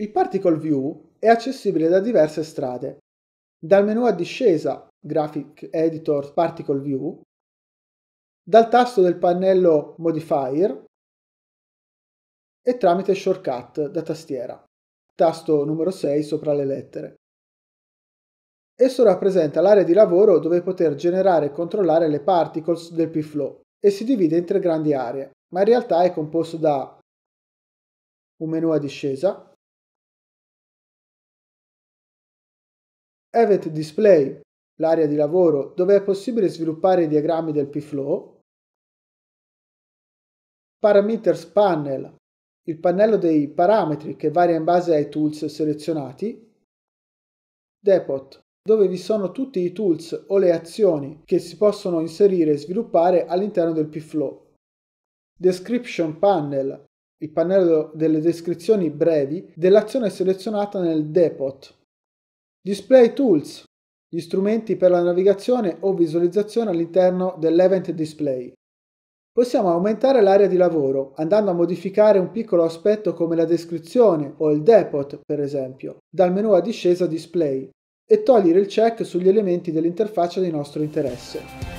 Il Particle View è accessibile da diverse strade. Dal menu a discesa Graphic Editor Particle View, dal tasto del pannello Modifier e tramite shortcut da tastiera, tasto numero 6 sopra le lettere. Esso rappresenta l'area di lavoro dove poter generare e controllare le particles del P-Flow e si divide in tre grandi aree, ma in realtà è composto da un menu a discesa, Event Display, l'area di lavoro dove è possibile sviluppare i diagrammi del P-Flow, Parameters Panel, il pannello dei parametri che varia in base ai tools selezionati, Depot, dove vi sono tutti i tools o le azioni che si possono inserire e sviluppare all'interno del P-Flow. Description Panel, il pannello delle descrizioni brevi dell'azione selezionata nel Depot, Display Tools, gli strumenti per la navigazione o visualizzazione all'interno dell'Event Display. Possiamo aumentare l'area di lavoro andando a modificare un piccolo aspetto come la descrizione o il depot, per esempio, dal menu a discesa Display e togliere il check sugli elementi dell'interfaccia di nostro interesse.